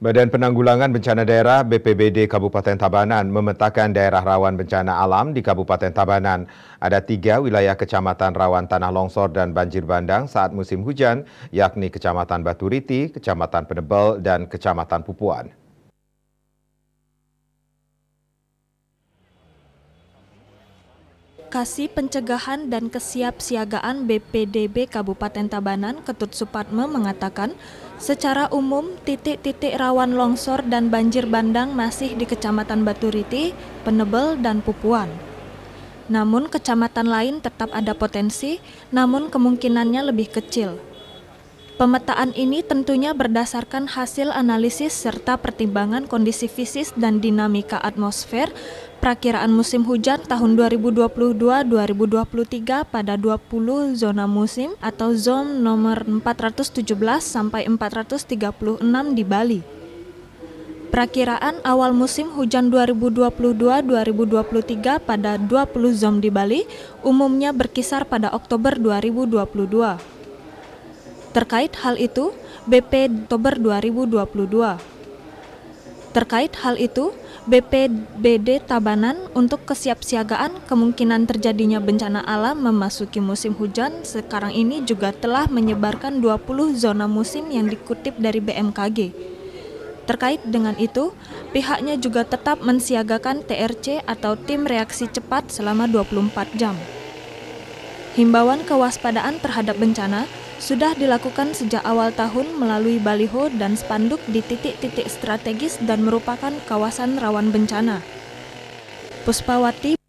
Badan Penanggulangan Bencana Daerah BPBD Kabupaten Tabanan memetakan daerah rawan bencana alam di Kabupaten Tabanan. Ada tiga wilayah kecamatan rawan tanah longsor dan banjir bandang saat musim hujan, yakni Kecamatan Baturiti, Kecamatan Penebel, dan Kecamatan Pupuan. Kasih Pencegahan dan Kesiapsiagaan BPDB Kabupaten Tabanan, Ketut Supatme mengatakan, secara umum titik-titik rawan longsor dan banjir bandang masih di Kecamatan Baturiti, Penebel, dan Pupuan. Namun kecamatan lain tetap ada potensi, namun kemungkinannya lebih kecil. Pemetaan ini tentunya berdasarkan hasil analisis serta pertimbangan kondisi fisis dan dinamika atmosfer prakiraan musim hujan tahun 2022-2023 pada 20 zona musim atau zon nomor 417 sampai 436 di Bali. Prakiraan awal musim hujan 2022-2023 pada 20 zon di Bali umumnya berkisar pada Oktober 2022. Terkait hal itu, BP Oktober 2022. Terkait hal itu, BPBD Tabanan untuk kesiapsiagaan kemungkinan terjadinya bencana alam memasuki musim hujan sekarang ini juga telah menyebarkan 20 zona musim yang dikutip dari BMKG. Terkait dengan itu, pihaknya juga tetap mensiagakan TRC atau tim reaksi cepat selama 24 jam. Himbauan kewaspadaan terhadap bencana sudah dilakukan sejak awal tahun melalui baliho dan spanduk di titik-titik strategis dan merupakan kawasan rawan bencana. Puspawati